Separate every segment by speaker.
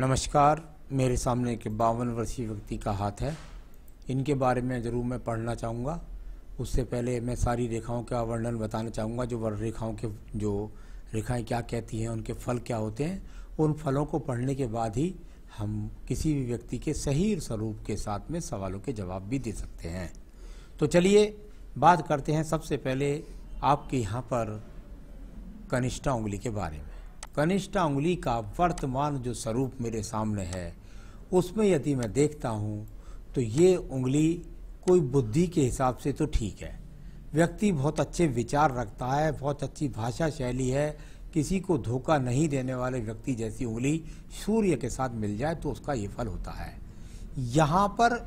Speaker 1: नमस्कार मेरे सामने एक बावन वर्षीय व्यक्ति का हाथ है इनके बारे में ज़रूर मैं पढ़ना चाहूँगा उससे पहले मैं सारी रेखाओं का वर्णन बताना चाहूँगा जो वर्ण रेखाओं के जो रेखाएं क्या कहती हैं उनके फल क्या होते हैं उन फलों को पढ़ने के बाद ही हम किसी भी व्यक्ति के सही स्वरूप के साथ में सवालों के जवाब भी दे सकते हैं तो चलिए बात करते हैं सबसे पहले आपके यहाँ पर कनिष्ठा उंगली के बारे में कनिष्ठा उंगली का वर्तमान जो स्वरूप मेरे सामने है उसमें यदि मैं देखता हूँ तो ये उंगली कोई बुद्धि के हिसाब से तो ठीक है व्यक्ति बहुत अच्छे विचार रखता है बहुत अच्छी भाषा शैली है किसी को धोखा नहीं देने वाले व्यक्ति जैसी उंगली सूर्य के साथ मिल जाए तो उसका ये फल होता है यहाँ पर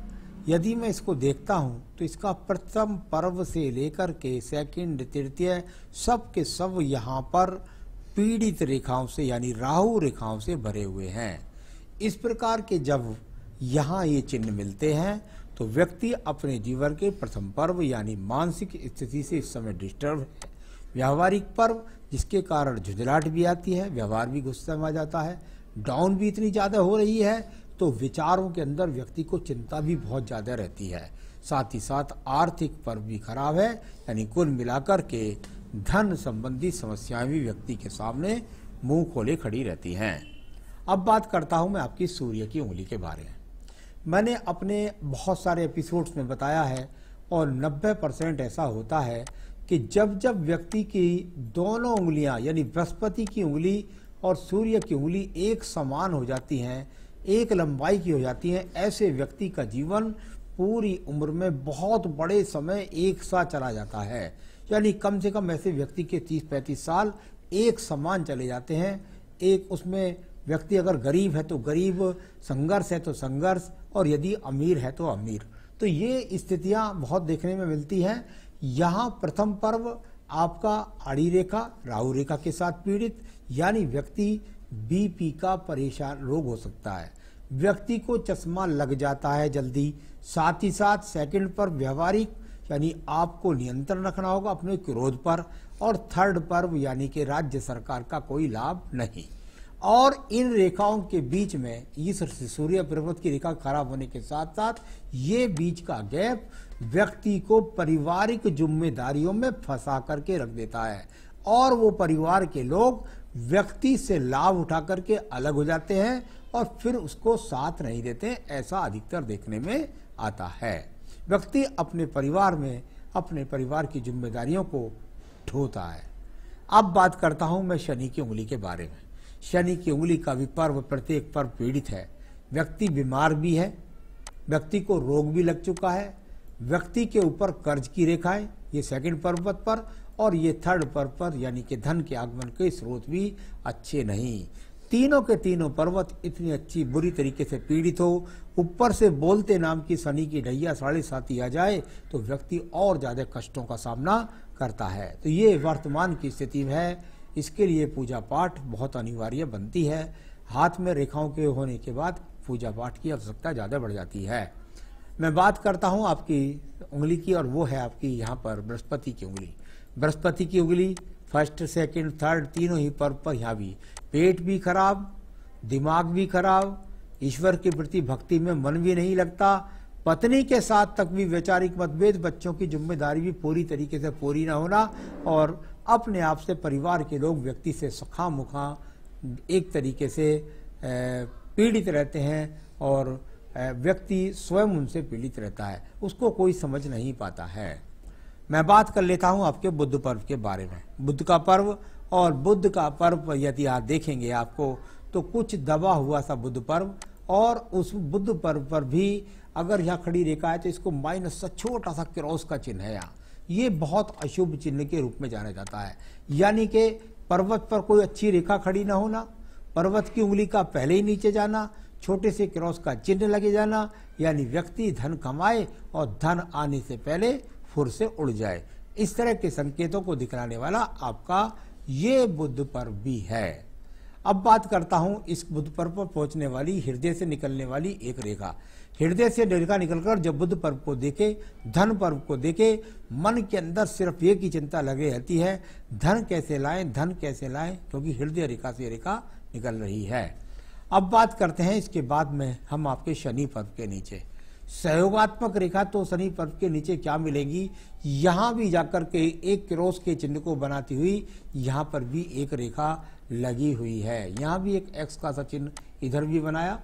Speaker 1: यदि मैं इसको देखता हूँ तो इसका प्रथम पर्व से लेकर के सेकंड तृतीय सब के सब यहाँ पर पीड़ित रेखाओं से यानी राहु रेखाओं से भरे हुए हैं इस प्रकार के जब यहाँ ये चिन्ह मिलते हैं तो व्यक्ति अपने जीवन के प्रथम पर्व यानी मानसिक स्थिति से इस समय डिस्टर्ब है व्यावहारिक पर्व जिसके कारण झुंझलाट भी आती है व्यवहार भी गुस्से में आ जाता है डाउन भी इतनी ज़्यादा हो रही है तो विचारों के अंदर व्यक्ति को चिंता भी बहुत ज़्यादा रहती है साथ ही साथ आर्थिक पर्व भी खराब है यानी कुल मिलाकर के धन संबंधी समस्याएं भी व्यक्ति के सामने मुंह खोले खड़ी रहती हैं अब बात करता हूं मैं आपकी सूर्य की उंगली के बारे में मैंने अपने बहुत सारे एपिसोड्स में बताया है और 90 परसेंट ऐसा होता है कि जब जब व्यक्ति की दोनों उंगलियां यानी बृहस्पति की उंगली और सूर्य की उंगली एक समान हो जाती हैं एक लंबाई की हो जाती हैं ऐसे व्यक्ति का जीवन पूरी उम्र में बहुत बड़े समय एक साथ चला जाता है यानी कम से कम ऐसे व्यक्ति के तीस पैंतीस साल एक समान चले जाते हैं एक उसमें व्यक्ति अगर गरीब है तो गरीब संघर्ष है तो संघर्ष और यदि अमीर है तो अमीर तो ये स्थितियाँ बहुत देखने में मिलती हैं यहाँ प्रथम पर्व आपका आड़ी रेखा राहु रेखा के साथ पीड़ित यानी व्यक्ति बीपी का परेशान रोग हो सकता है व्यक्ति को चश्मा लग जाता है जल्दी साथ ही साथ सेकंड पर व्यवहारिक यानी आपको नियंत्रण रखना होगा अपने क्रोध पर और थर्ड पर्व यानी कि राज्य सरकार का कोई लाभ नहीं और इन रेखाओं के बीच में इस सूर्य पर्वत की रेखा खराब होने के साथ साथ ये बीच का गैप व्यक्ति को पारिवारिक जिम्मेदारियों में फंसा करके रख देता है और वो परिवार के लोग व्यक्ति से लाभ उठा करके अलग हो जाते हैं और फिर उसको साथ नहीं देते ऐसा अधिकतर देखने में आता है व्यक्ति अपने परिवार में अपने परिवार की जिम्मेदारियों को ढोता है अब बात करता हूं मैं शनि की उंगली के बारे में शनि की उंगली का भी पर्व प्रत्येक पर्व पीड़ित है व्यक्ति बीमार भी है व्यक्ति को रोग भी लग चुका है व्यक्ति के ऊपर कर्ज की रेखाएं ये सेकंड पर्वत पर और ये थर्ड पर्व पर यानी कि धन के आगमन के स्रोत भी अच्छे नहीं तीनों के तीनों पर्वत इतनी अच्छी बुरी तरीके से पीड़ित हो ऊपर से बोलते नाम की शनि की ढैया साढ़े साथी आ जाए तो व्यक्ति और ज़्यादा कष्टों का सामना करता है तो ये वर्तमान की स्थिति है इसके लिए पूजा पाठ बहुत अनिवार्य बनती है हाथ में रेखाओं के होने के बाद पूजा पाठ की आवश्यकता ज़्यादा बढ़ जाती है मैं बात करता हूँ आपकी उंगली की और वो है आपकी यहाँ पर बृहस्पति की उंगली बृहस्पति की उंगली फर्स्ट सेकंड थर्ड तीनों ही पर्व पर यहाँ भी पेट भी खराब दिमाग भी खराब ईश्वर के प्रति भक्ति में मन भी नहीं लगता पत्नी के साथ तक भी वैचारिक मतभेद बच्चों की जिम्मेदारी भी पूरी तरीके से पूरी ना होना और अपने आप से परिवार के लोग व्यक्ति से सखा मुखा एक तरीके से पीड़ित रहते हैं और व्यक्ति स्वयं उनसे पीड़ित रहता है उसको कोई समझ नहीं पाता है मैं बात कर लेता हूं आपके बुद्ध पर्व के बारे में बुद्ध का पर्व और बुद्ध का पर्व यदि आप देखेंगे आपको तो कुछ दबा हुआ सा बुद्ध पर्व और उस बुद्ध पर्व पर भी अगर यहाँ खड़ी रेखा है तो इसको माइनस सा छोटा सा क्रॉस का चिन्ह है यहाँ ये बहुत अशुभ चिन्ह के रूप में जाना जाता है यानी कि पर्वत पर कोई अच्छी रेखा खड़ी ना होना पर्वत की उंगली का पहले ही नीचे जाना छोटे से क्रॉस का चिन्ह लगे जाना यानी व्यक्ति धन कमाए और धन आने से पहले फुर से उड़ जाए इस तरह के संकेतों को दिखलाने वाला आपका ये बुद्ध पर्व भी है अब बात करता हूं इस बुद्ध पर्व पर पहुंचने वाली हृदय से निकलने वाली एक रेखा हृदय से रेखा निकलकर जब बुद्ध पर्व को देखे धन पर्व को देखे मन के अंदर सिर्फ एक ही चिंता लगे रहती है धन कैसे लाएं धन कैसे लाएं क्योंकि हृदय रेखा से रेखा निकल रही है अब बात करते हैं इसके बाद में हम आपके शनि पर्व के नीचे सहयोगात्मक रेखा तो शनि पर्व के नीचे क्या मिलेगी यहां भी जाकर के एक क्रोस के चिन्ह को बनाती हुई यहां पर भी एक रेखा लगी हुई है यहां भी एक एक्स का सा चिन्ह इधर भी बनाया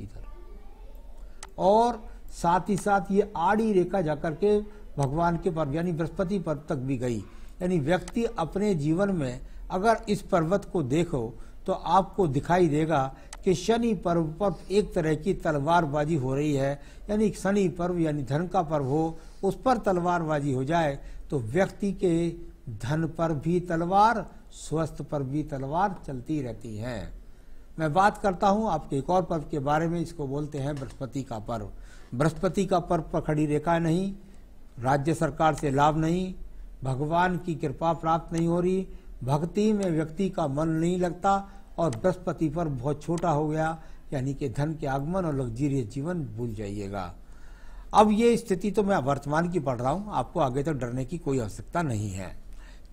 Speaker 1: इधर और साथ ही साथ ये आड़ी रेखा जाकर के भगवान के पर्व यानी बृहस्पति पर्व तक भी गई यानी व्यक्ति अपने जीवन में अगर इस पर्वत को देखो तो आपको दिखाई देगा कि शनि पर्व पर एक तरह की तलवारबाजी हो रही है यानी शनि पर्व यानी धन का पर्व हो उस पर तलवारबाजी हो जाए तो व्यक्ति के धन पर भी तलवार स्वस्थ पर भी तलवार चलती रहती है मैं बात करता हूं आपके एक और पर्व के बारे में इसको बोलते हैं बृहस्पति का पर्व बृहस्पति का पर्व पर खड़ी रेखा नहीं राज्य सरकार से लाभ नहीं भगवान की कृपा प्राप्त नहीं हो रही भक्ति में व्यक्ति का मन नहीं लगता और बृहस्पति पर बहुत छोटा हो गया यानी कि धन के आगमन और लग्जीरियस जीवन भूल जाइएगा अब ये स्थिति तो मैं वर्तमान की पढ़ रहा हूँ आपको आगे तक डरने की कोई आवश्यकता नहीं है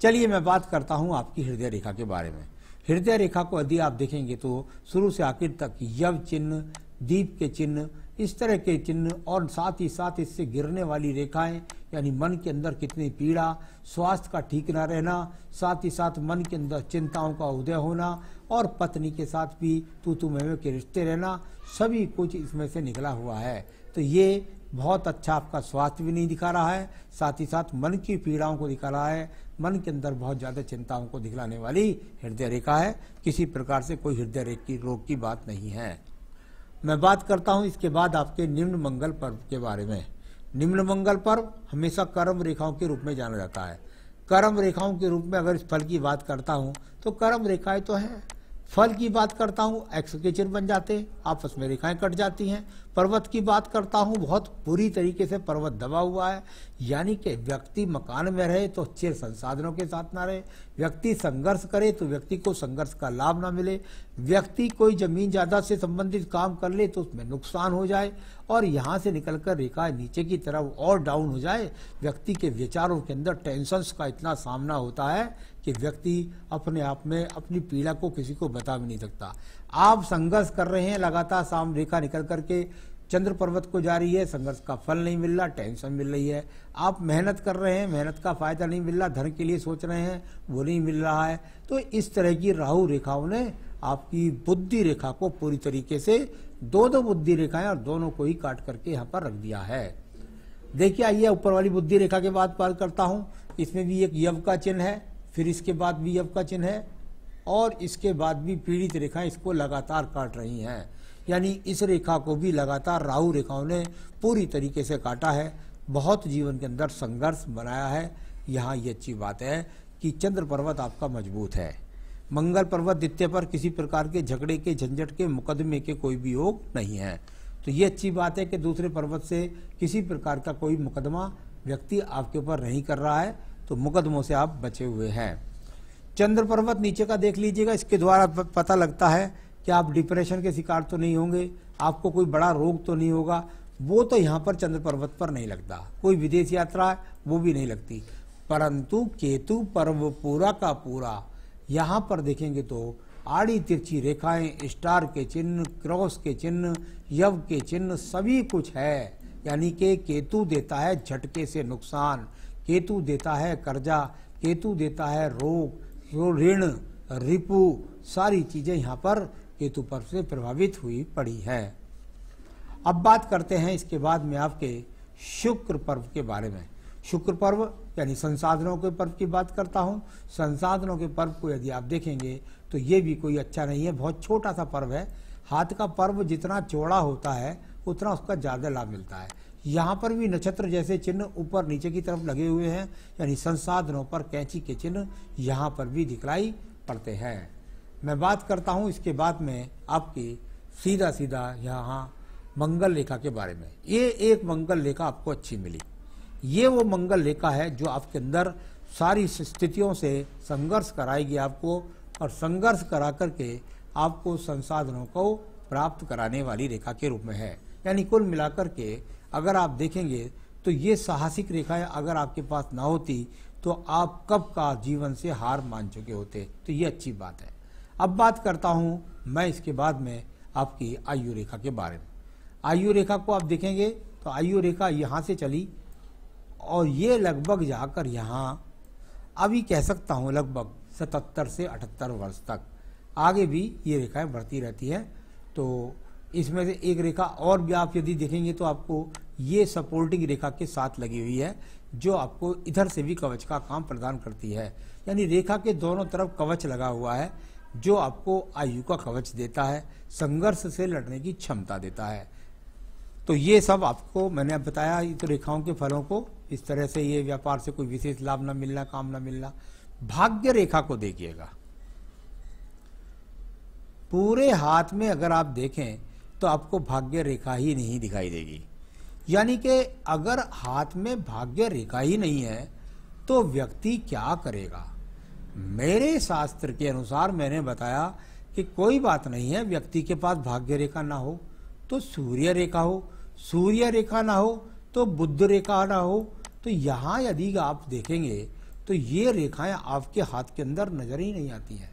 Speaker 1: चलिए मैं बात करता हूँ आपकी हृदय रेखा के बारे में हृदय रेखा को यदि आप देखेंगे तो शुरू से आखिर तक यव चिन्ह दीप के चिन्ह इस तरह के चिन्ह और साथ ही साथ इससे गिरने वाली रेखाएं यानी मन के अंदर कितनी पीड़ा स्वास्थ्य का ठीक ना रहना साथ ही साथ मन के अंदर चिंताओं का उदय होना और पत्नी के साथ भी तू तू मैं के रिश्ते रहना सभी कुछ इसमें से निकला हुआ है तो ये बहुत अच्छा आपका स्वास्थ्य भी नहीं दिखा रहा है साथ ही साथ मन की पीड़ाओं को दिखा रहा है मन के अंदर बहुत ज़्यादा चिंताओं को दिखलाने वाली हृदय रेखा है किसी प्रकार से कोई हृदय रेख की रोग की बात नहीं है मैं बात करता हूँ इसके बाद आपके निम्न मंगल पर्व के बारे में निम्न मंगल पर्व हमेशा कर्म रेखाओं के रूप में जाना जाता है कर्म रेखाओं के रूप में अगर इस फल की बात करता हूँ तो कर्म रेखाएं तो हैं फल की बात करता हूँ एक्स के चिन्ह बन जाते हैं आपस में रेखाएं कट जाती हैं पर्वत की बात करता हूँ बहुत बुरी तरीके से पर्वत दबा हुआ है यानी कि व्यक्ति मकान में रहे तो चिर संसाधनों के साथ ना रहे व्यक्ति संघर्ष करे तो व्यक्ति को संघर्ष का लाभ ना मिले व्यक्ति कोई जमीन जायदाद से संबंधित काम कर ले तो उसमें नुकसान हो जाए और यहां से निकलकर रेखा नीचे की तरफ और डाउन हो जाए व्यक्ति के विचारों के अंदर टेंशन का इतना सामना होता है कि व्यक्ति अपने आप में अपनी पीड़ा को किसी को बता भी नहीं सकता आप संघर्ष कर रहे हैं लगातार शाम रेखा निकल करके चंद्र पर्वत को जा रही है संघर्ष का फल नहीं मिल रहा टेंशन मिल रही है आप मेहनत कर रहे हैं मेहनत का फायदा नहीं मिल रहा धन के लिए सोच रहे हैं वो नहीं मिल रहा है तो इस तरह की राहु रेखाओं ने आपकी बुद्धि रेखा को पूरी तरीके से दो दो बुद्धि रेखाएं और दोनों को ही काट करके यहाँ पर रख दिया है देखिए आइए ऊपर वाली बुद्धि रेखा के बाद पार करता हूं इसमें भी एक यव का चिन्ह है फिर इसके बाद भी यव का चिन्ह है और इसके बाद भी पीड़ित रेखाएं इसको लगातार काट रही हैं यानी इस रेखा को भी लगातार राहु रेखाओं ने पूरी तरीके से काटा है बहुत जीवन के अंदर संघर्ष बनाया है यहाँ ये अच्छी बात है कि चंद्र पर्वत आपका मजबूत है मंगल पर्वत द्वित्य पर किसी प्रकार के झगड़े के झंझट के मुकदमे के कोई भी योग नहीं है तो ये अच्छी बात है कि दूसरे पर्वत से किसी प्रकार का कोई मुकदमा व्यक्ति आपके ऊपर नहीं कर रहा है तो मुकदमों से आप बचे हुए हैं चंद्र पर्वत नीचे का देख लीजिएगा इसके द्वारा पता लगता है कि आप डिप्रेशन के शिकार तो नहीं होंगे आपको कोई बड़ा रोग तो नहीं होगा वो तो यहाँ पर चंद्र पर्वत पर नहीं लगता कोई विदेश यात्रा वो भी नहीं लगती परंतु केतु पर्व पूरा का पूरा यहाँ पर देखेंगे तो आड़ी तिरछी रेखाएं स्टार के चिन्ह क्रॉस के चिन्ह यव के चिन्ह सभी कुछ है यानी के केतु देता है झटके से नुकसान केतु देता है कर्जा केतु देता है रोग ऋण रिपु सारी चीज़ें यहाँ पर केतु पर से प्रभावित हुई पड़ी है अब बात करते हैं इसके बाद में आपके शुक्र पर्व के बारे में शुक्र पर्व यानी संसाधनों के पर्व की बात करता हूँ संसाधनों के पर्व को यदि आप देखेंगे तो ये भी कोई अच्छा नहीं है बहुत छोटा सा पर्व है हाथ का पर्व जितना चौड़ा होता है उतना उसका ज़्यादा लाभ मिलता है यहाँ पर भी नक्षत्र जैसे चिन्ह ऊपर नीचे की तरफ लगे हुए हैं यानी संसाधनों पर कैंची के चिन्ह यहाँ पर भी दिखलाई पड़ते हैं मैं बात करता हूँ इसके बाद में आपकी सीधा सीधा यहाँ मंगल रेखा के बारे में ये एक मंगल रेखा आपको अच्छी मिली ये वो मंगल रेखा है जो आपके अंदर सारी स्थितियों से संघर्ष कराएगी आपको और संघर्ष करा करके आपको संसाधनों को प्राप्त कराने वाली रेखा के रूप में है यानी कुल मिलाकर के अगर आप देखेंगे तो ये साहसिक रेखाएं अगर आपके पास ना होती तो आप कब का जीवन से हार मान चुके होते तो ये अच्छी बात है अब बात करता हूँ मैं इसके बाद में आपकी आयु रेखा के बारे में आयु रेखा को आप देखेंगे तो आयु रेखा यहाँ से चली और ये लगभग जाकर यहाँ अभी कह सकता हूँ लगभग सतहत्तर से अठहत्तर वर्ष तक आगे भी ये रेखाएं बढ़ती रहती है तो इसमें से एक रेखा और भी आप यदि देखेंगे तो आपको ये सपोर्टिंग रेखा के साथ लगी हुई है जो आपको इधर से भी कवच का काम प्रदान करती है यानी रेखा के दोनों तरफ कवच लगा हुआ है जो आपको आयु का कवच देता है संघर्ष से लड़ने की क्षमता देता है तो ये सब आपको मैंने बताया ये तो रेखाओं के फलों को इस तरह से ये व्यापार से कोई विशेष लाभ ना मिलना काम ना मिलना भाग्य रेखा को देखिएगा पूरे हाथ में अगर आप देखें तो आपको भाग्य रेखा ही नहीं दिखाई देगी यानी कि अगर हाथ में भाग्य रेखा ही नहीं है तो व्यक्ति क्या करेगा मेरे शास्त्र के अनुसार मैंने बताया कि कोई बात नहीं है व्यक्ति के पास भाग्य रेखा ना हो तो सूर्य रेखा हो सूर्य रेखा ना हो तो बुद्ध रेखा ना हो तो यहाँ यदि आप देखेंगे तो ये रेखाएं आपके हाथ के अंदर नजर ही नहीं आती हैं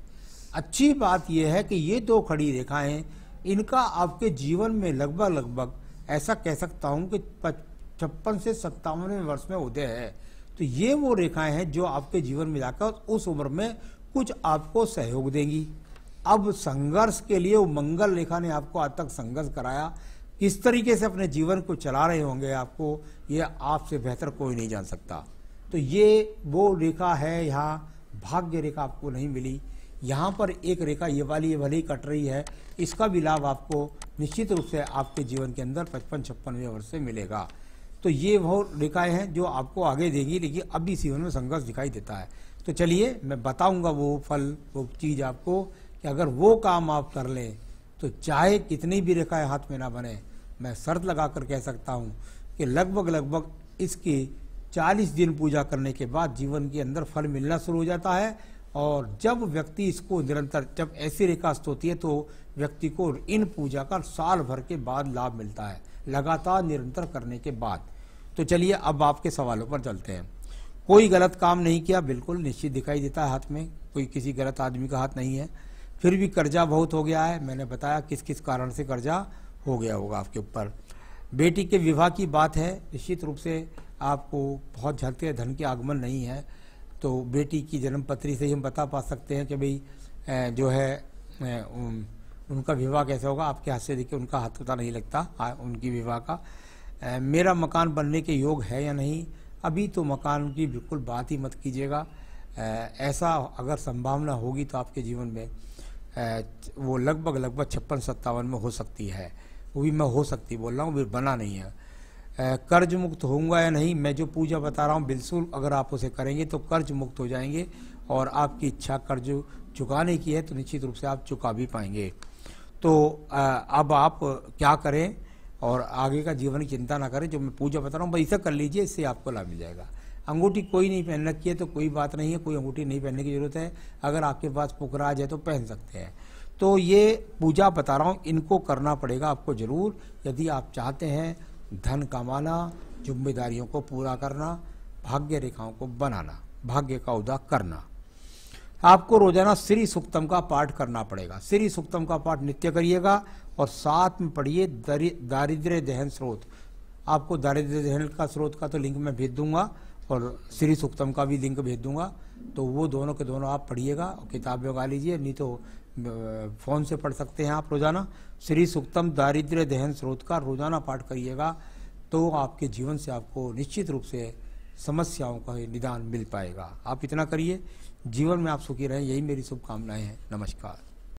Speaker 1: अच्छी बात यह है कि ये दो खड़ी रेखाएं इनका आपके जीवन में लगभग लगभग ऐसा कह सकता हूं कि छप्पन से सत्तावनवे वर्ष में होते हैं तो ये वो रेखाएं हैं जो आपके जीवन में जाकर उस उम्र में कुछ आपको सहयोग देंगी अब संघर्ष के लिए वो मंगल रेखा ने आपको आज तक संघर्ष कराया किस तरीके से अपने जीवन को चला रहे होंगे आपको ये आपसे बेहतर कोई नहीं जान सकता तो ये वो रेखा है यहाँ भाग्य रेखा आपको नहीं मिली यहाँ पर एक रेखा ये वाली ये वाली कट रही है इसका भी लाभ आपको निश्चित रूप से आपके जीवन के अंदर पचपन छप्पनवे वर्ष से मिलेगा तो ये वो रेखाएं हैं जो आपको आगे देगी लेकिन अब भी जीवन में संघर्ष दिखाई देता है तो चलिए मैं बताऊंगा वो फल वो चीज़ आपको कि अगर वो काम आप कर लें तो चाहे कितनी भी रेखाएं हाथ में ना बने मैं शर्त लगा कर कह सकता हूँ कि लगभग लगभग इसकी 40 दिन पूजा करने के बाद जीवन के अंदर फल मिलना शुरू हो जाता है और जब व्यक्ति इसको निरंतर जब ऐसी रेखास्त होती है तो व्यक्ति को इन पूजा का साल भर के बाद लाभ मिलता है लगातार निरंतर करने के बाद तो चलिए अब आपके सवालों पर चलते हैं कोई गलत काम नहीं किया बिल्कुल निश्चित दिखाई देता है हाथ में कोई किसी गलत आदमी का हाथ नहीं है फिर भी कर्जा बहुत हो गया है मैंने बताया किस किस कारण से कर्जा हो गया होगा आपके ऊपर बेटी के विवाह की बात है निश्चित रूप से आपको बहुत झलते धन के आगमन नहीं है तो बेटी की जन्म पत्री से ही हम बता पा सकते हैं कि भाई जो है उनका विवाह कैसे होगा आपके हाथ से देखिए उनका हाथ पता नहीं लगता उनकी विवाह का मेरा मकान बनने के योग है या नहीं अभी तो मकान की बिल्कुल बात ही मत कीजिएगा ऐसा अगर संभावना होगी तो आपके जीवन में वो लगभग लगभग छप्पन सत्तावन में हो सकती है वो भी मैं हो सकती बोल रहा हूँ भी बना नहीं है कर्ज मुक्त होऊंगा या नहीं मैं जो पूजा बता रहा हूँ बिल्कुल अगर आप उसे करेंगे तो कर्ज मुक्त हो जाएंगे और आपकी इच्छा कर्ज चुकाने की है तो निश्चित रूप से आप चुका भी पाएंगे तो अब आप क्या करें और आगे का जीवन की चिंता ना करें जो मैं पूजा बता रहा हूँ बस इसे कर लीजिए इससे आपको लाभ मिल जाएगा अंगूठी कोई नहीं पहन रखी है तो कोई बात नहीं है कोई अंगूठी नहीं पहनने की जरूरत है अगर आपके पास पुखराज है तो पहन सकते हैं तो ये पूजा बता रहा हूँ इनको करना पड़ेगा आपको ज़रूर यदि आप चाहते हैं धन कमाना जिम्मेदारियों को पूरा करना भाग्य रेखाओं को बनाना भाग्य का उदा करना आपको रोजाना श्री सुक्तम का पाठ करना पड़ेगा श्री सुक्तम का पाठ नित्य करिएगा और साथ में पढ़िए दारिद्र्य दहन स्रोत आपको दारिद्र्य दहन का स्रोत का तो लिंक मैं भेज दूंगा और श्री सुक्तम का भी लिंक भेज दूंगा तो वो दोनों के दोनों आप पढ़िएगा और किताब में उगा लीजिए नहीं तो फ़ोन से पढ़ सकते हैं आप रोज़ाना श्री सुक्तम दारिद्र्य दहन स्रोत का रोज़ाना पाठ करिएगा तो आपके जीवन से आपको निश्चित रूप से समस्याओं का निदान मिल पाएगा आप इतना करिए जीवन में आप सुखी रहें यही मेरी शुभकामनाएं हैं नमस्कार